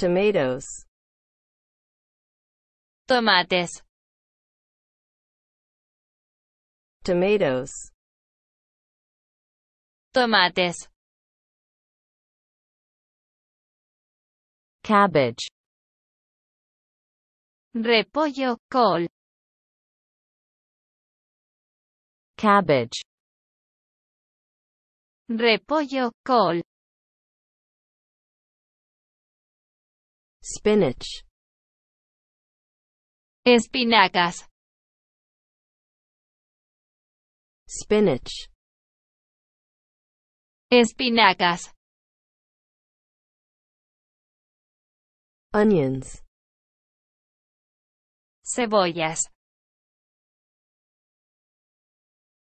Tomatoes. Tomates. Tomatoes. Tomates. Cabbage. Repollo, col. Cabbage. Repollo, col. spinach espinacas spinach espinacas onions cebollas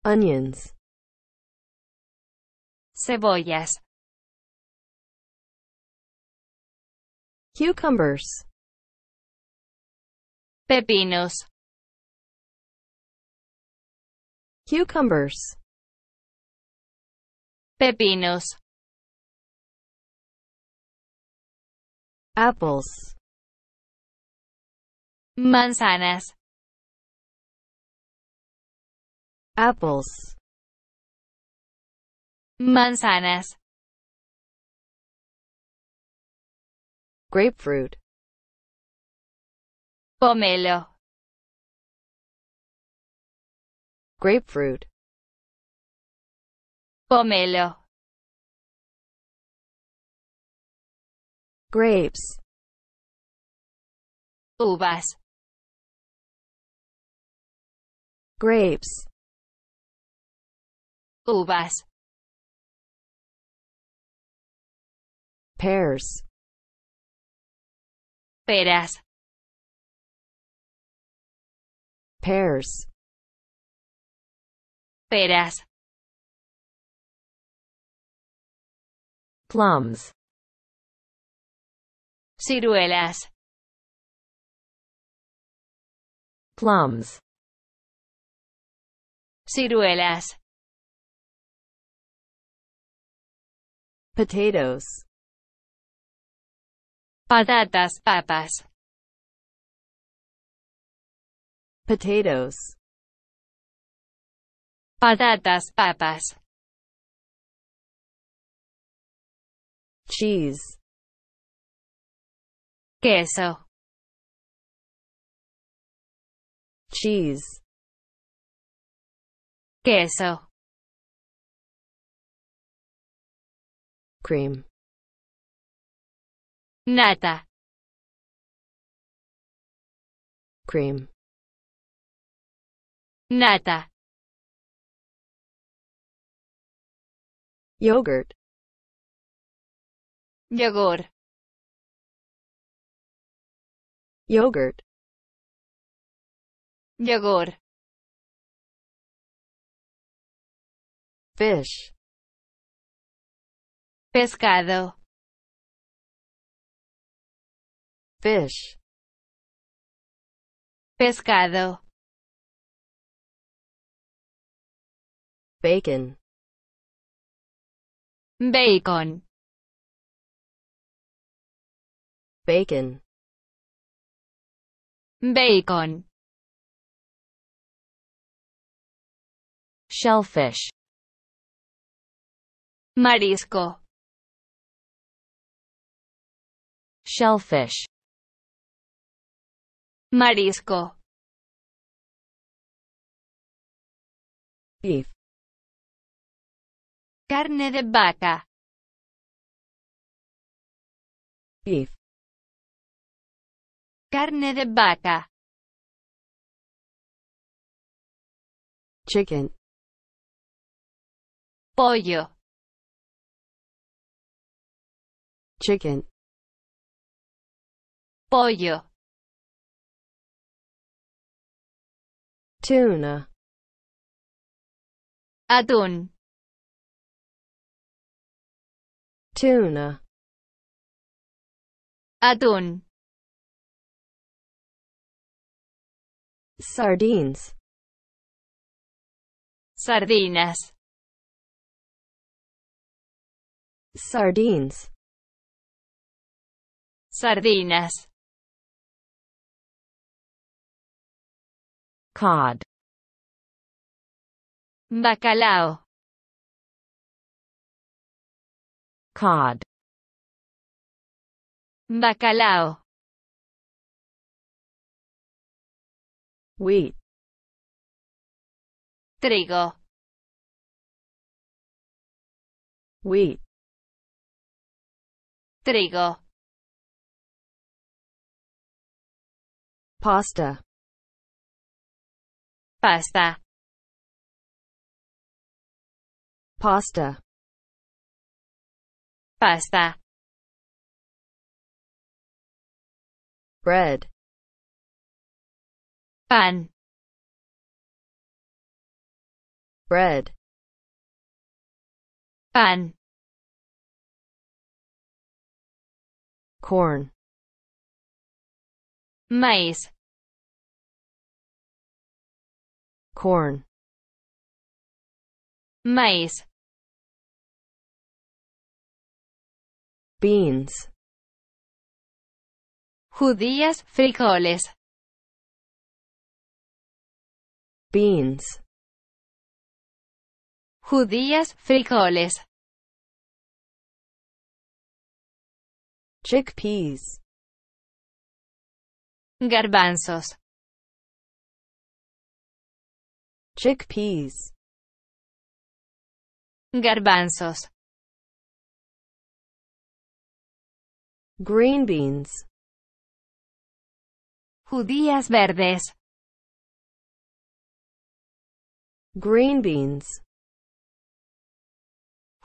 onions cebollas cucumbers, pepinos, cucumbers, pepinos, apples, manzanas, apples, manzanas grapefruit, pomelo, grapefruit, pomelo, grapes, uvas, grapes, uvas, pears peras pears peras plums ciruelas plums ciruelas potatoes Patatas, papas. Potatoes. Patatas, papas. Cheese. Queso. Cheese. Queso. Cream. Nata. Cream. Nata. Yogurt. Yogur. Yogurt. Yogur. Fish. Pescado. fish pescado bacon bacon bacon bacon shellfish marisco shellfish Marisco. Beef. Carne de vaca. Beef. Carne de vaca. Chicken. Pollo. Chicken. Pollo. tuna atún tuna atún sardines sardinas sardines sardinas cod bacalao cod bacalao wheat trigo wheat trigo pasta pasta pasta pasta bread pan bread pan corn maize corn maíz beans judías, frijoles beans judías, frijoles chickpeas garbanzos chickpeas, garbanzos, green beans, judías verdes, green beans,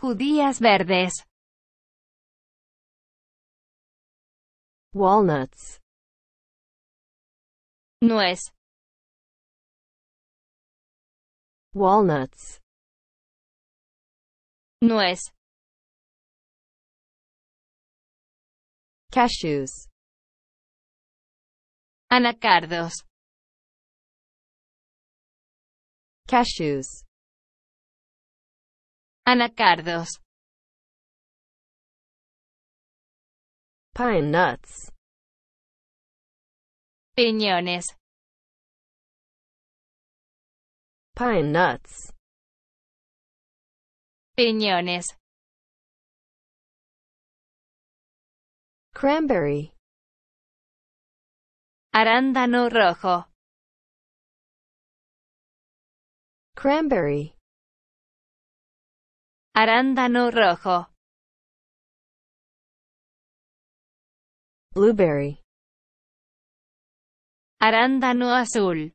judías verdes, walnuts, nuez, walnuts, nuez, cashews, anacardos, cashews, anacardos, pine nuts, piñones, pine nuts, piñones, cranberry, arándano rojo, cranberry, arándano rojo, blueberry, arándano azul.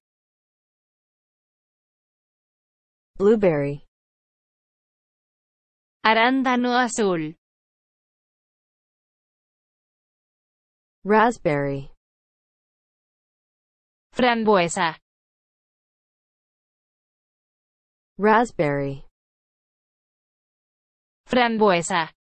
Blueberry. Arándano azul. Raspberry. Frambuesa. Raspberry. Frambuesa.